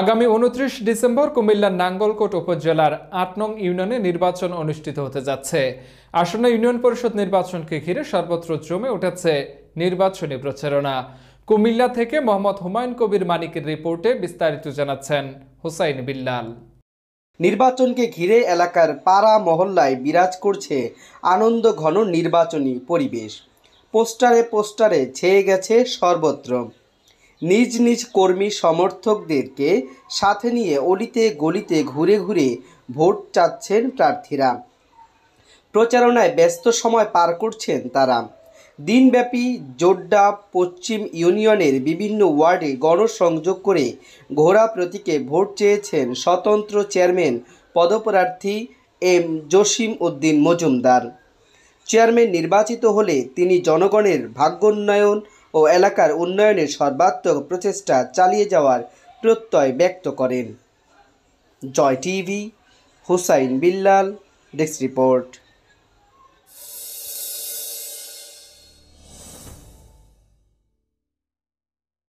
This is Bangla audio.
আগামী উনত্রিশ ডিসেম্বর কুমিল্লার নাঙ্গলকোট উপজেলার আট নং ইউনিয়নে নির্বাচন অনুষ্ঠিত হতে যাচ্ছে আসন্ন ইউনিয়ন পরিষদ নির্বাচনকে ঘিরে সর্বত্র জমে উঠেছে নির্বাচনী প্রচারণা কুমিল্লা থেকে মোহাম্মদ হুমায়ুন কবির মানিকের রিপোর্টে বিস্তারিত জানাচ্ছেন হুসাইন বিল্লাল নির্বাচনকে ঘিরে এলাকার পাড়া মহল্লায় বিরাজ করছে আনন্দ ঘন নির্বাচনী পরিবেশ পোস্টারে পোস্টারে ছেয়ে গেছে সর্বত্র নিজ নিজ কর্মী সমর্থকদেরকে সাথে নিয়ে অলিতে গলিতে ঘুরে ঘুরে ভোট চাচ্ছেন প্রার্থীরা প্রচারণায় ব্যস্ত সময় পার করছেন তারা দিনব্যাপী জোড্ডা পশ্চিম ইউনিয়নের বিভিন্ন ওয়ার্ডে গণসংযোগ করে ঘোড়া প্রতীকে ভোট চেয়েছেন স্বতন্ত্র চেয়ারম্যান পদপ্রার্থী এম জসিম উদ্দিন মজুমদার চেয়ারম্যান নির্বাচিত হলে তিনি জনগণের ভাগ্যোন্নয়ন ও এলাকার উন্নয়নে সর্বাত্মক প্রচেষ্টা চালিয়ে যাওয়ার প্রত্যয় ব্যক্ত করেন Joy TV Husain Billal desk report